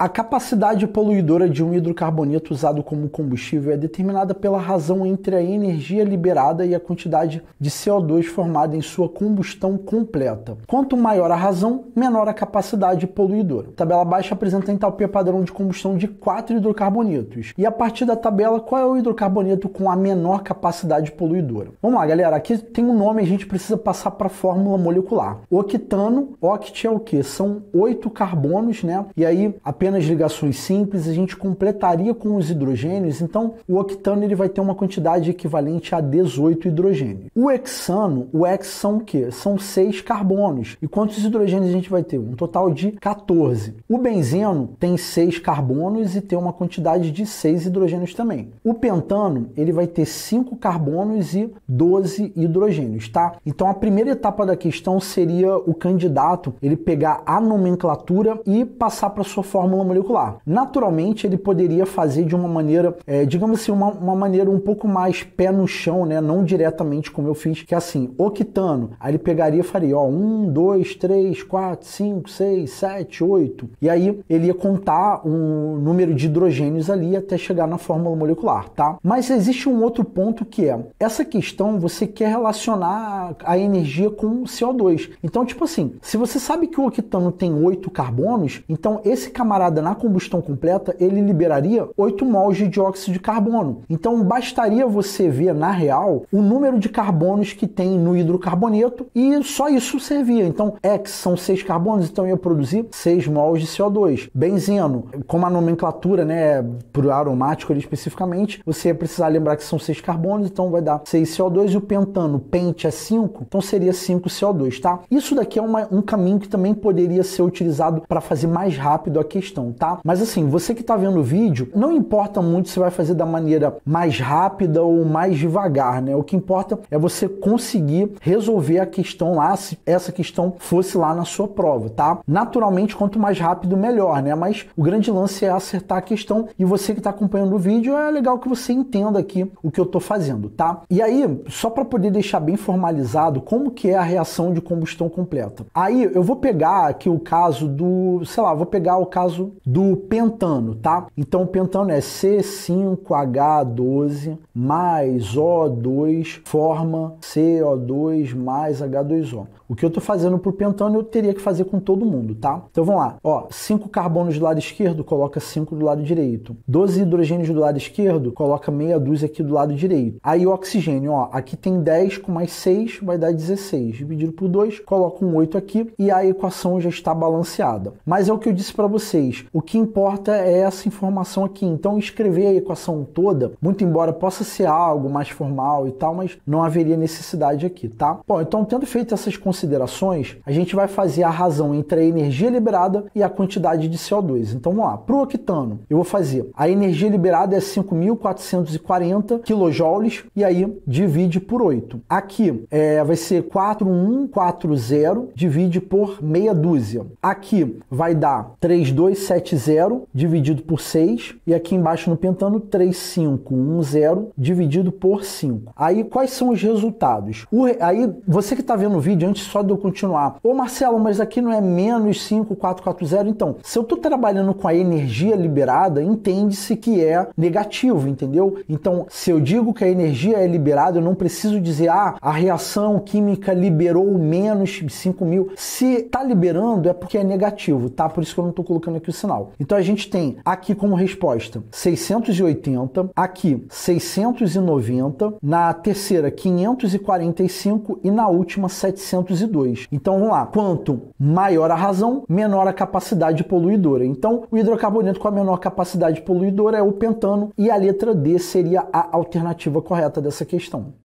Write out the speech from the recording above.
A capacidade poluidora de um hidrocarboneto usado como combustível é determinada pela razão entre a energia liberada e a quantidade de CO2 formada em sua combustão completa. Quanto maior a razão, menor a capacidade poluidora. A tabela baixa apresenta a entalpia padrão de combustão de quatro hidrocarbonetos. E a partir da tabela, qual é o hidrocarboneto com a menor capacidade poluidora? Vamos lá, galera. Aqui tem um nome, a gente precisa passar para a fórmula molecular. Octano, oct é o quê? São oito carbonos, né? E aí, apenas apenas ligações simples, a gente completaria com os hidrogênios, então o octano ele vai ter uma quantidade equivalente a 18 hidrogênios. O hexano, o hex são o quê? São seis carbonos. E quantos hidrogênios a gente vai ter? Um total de 14. O benzeno tem seis carbonos e tem uma quantidade de seis hidrogênios também. O pentano, ele vai ter cinco carbonos e 12 hidrogênios, tá? Então a primeira etapa da questão seria o candidato ele pegar a nomenclatura e passar para sua fórmula fórmula molecular. Naturalmente, ele poderia fazer de uma maneira, é, digamos assim, uma, uma, maneira um pouco mais pé no chão, né? Não diretamente como eu fiz, que é assim, octano. Aí ele pegaria e faria, ó, 1, 2, 3, 4, 5, 6, 7, 8. E aí ele ia contar um número de hidrogênios ali até chegar na fórmula molecular, tá? Mas existe um outro ponto que é, essa questão você quer relacionar a energia com o CO2. Então, tipo assim, se você sabe que o octano tem oito carbonos, então esse camarada aplicada na combustão completa, ele liberaria 8 mols de dióxido de carbono. Então bastaria você ver na real o número de carbonos que tem no hidrocarboneto e só isso servia. Então X são 6 carbonos, então ia produzir 6 mols de CO2. Benzeno, como a nomenclatura, né, é pro aromático ali especificamente, você ia precisar lembrar que são 6 carbonos, então vai dar 6 CO2 e o pentano, pente é 5, então seria 5 CO2, tá? Isso daqui é uma, um caminho que também poderia ser utilizado para fazer mais rápido a questão tá? Mas assim, você que está vendo o vídeo, não importa muito se vai fazer da maneira mais rápida ou mais devagar, né? O que importa é você conseguir resolver a questão lá, se essa questão fosse lá na sua prova, tá? Naturalmente, quanto mais rápido, melhor, né? Mas o grande lance é acertar a questão e você que está acompanhando o vídeo, é legal que você entenda aqui o que eu estou fazendo, tá? E aí, só para poder deixar bem formalizado como que é a reação de combustão completa. Aí eu vou pegar aqui o caso do, sei lá, vou pegar o caso do pentano, tá? Então o pentano é C5H12 mais O2 forma CO2 mais H2O. O que eu estou fazendo para o pentano eu teria que fazer com todo mundo, tá? Então vamos lá. Ó, 5 carbonos do lado esquerdo, coloca 5 do lado direito. 12 hidrogênios do lado esquerdo, coloca meia dúzia aqui do lado direito. Aí o oxigênio, ó, aqui tem 10 com mais 6 vai dar 16. Dividido por 2, coloca um 8 aqui e a equação já está balanceada. Mas é o que eu disse para vocês, o que importa é essa informação aqui. Então escrever a equação toda, muito embora possa ser algo mais formal e tal, mas não haveria necessidade aqui, tá? Bom, então tendo feito essas considerações considerações, a gente vai fazer a razão entre a energia liberada e a quantidade de CO2. Então vamos lá, para o octano, eu vou fazer a energia liberada é 5.440 kJ e aí divide por 8. Aqui é, vai ser 4140, divide por meia dúzia. Aqui vai dar 3270 dividido por 6 e aqui embaixo no pentano 3510 dividido por 5. Aí quais são os resultados? O, aí você que está vendo o vídeo, antes só de eu continuar. Ô Marcelo, mas aqui não é menos 5440? Então, se eu estou trabalhando com a energia liberada, entende-se que é negativo, entendeu? Então, se eu digo que a energia é liberada, eu não preciso dizer, ah, a reação química liberou menos 5 mil. Se tá liberando, é porque é negativo, tá? Por isso que eu não estou colocando aqui o sinal. Então, a gente tem aqui como resposta 680, aqui 690, na terceira 545 e na última 700 2. Então vamos lá, quanto maior a razão, menor a capacidade poluidora. Então o hidrocarboneto com a menor capacidade poluidora é o pentano e a letra D seria a alternativa correta dessa questão.